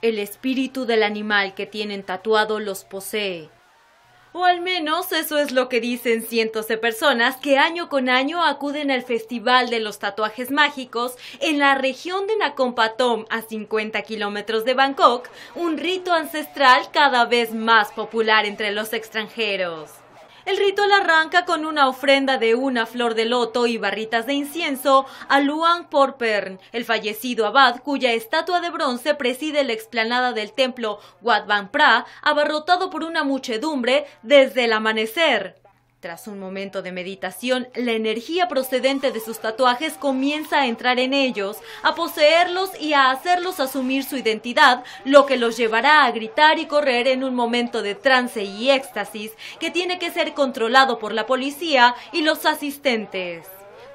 El espíritu del animal que tienen tatuado los posee. O al menos eso es lo que dicen cientos de personas que año con año acuden al Festival de los Tatuajes Mágicos en la región de Nakompatom, a 50 kilómetros de Bangkok, un rito ancestral cada vez más popular entre los extranjeros. El ritual arranca con una ofrenda de una flor de loto y barritas de incienso a Luan Porpern, el fallecido abad cuya estatua de bronce preside la explanada del templo Wat Van Pra, abarrotado por una muchedumbre desde el amanecer. Tras un momento de meditación, la energía procedente de sus tatuajes comienza a entrar en ellos, a poseerlos y a hacerlos asumir su identidad, lo que los llevará a gritar y correr en un momento de trance y éxtasis que tiene que ser controlado por la policía y los asistentes.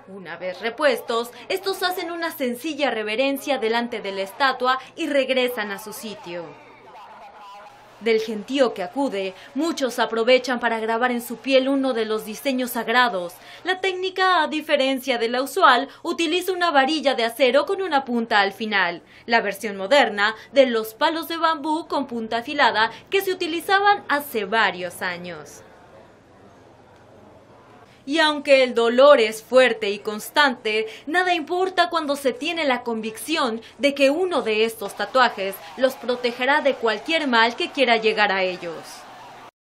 Una vez repuestos, estos hacen una sencilla reverencia delante de la estatua y regresan a su sitio. Del gentío que acude, muchos aprovechan para grabar en su piel uno de los diseños sagrados. La técnica, a diferencia de la usual, utiliza una varilla de acero con una punta al final. La versión moderna de los palos de bambú con punta afilada que se utilizaban hace varios años. Y aunque el dolor es fuerte y constante, nada importa cuando se tiene la convicción de que uno de estos tatuajes los protegerá de cualquier mal que quiera llegar a ellos.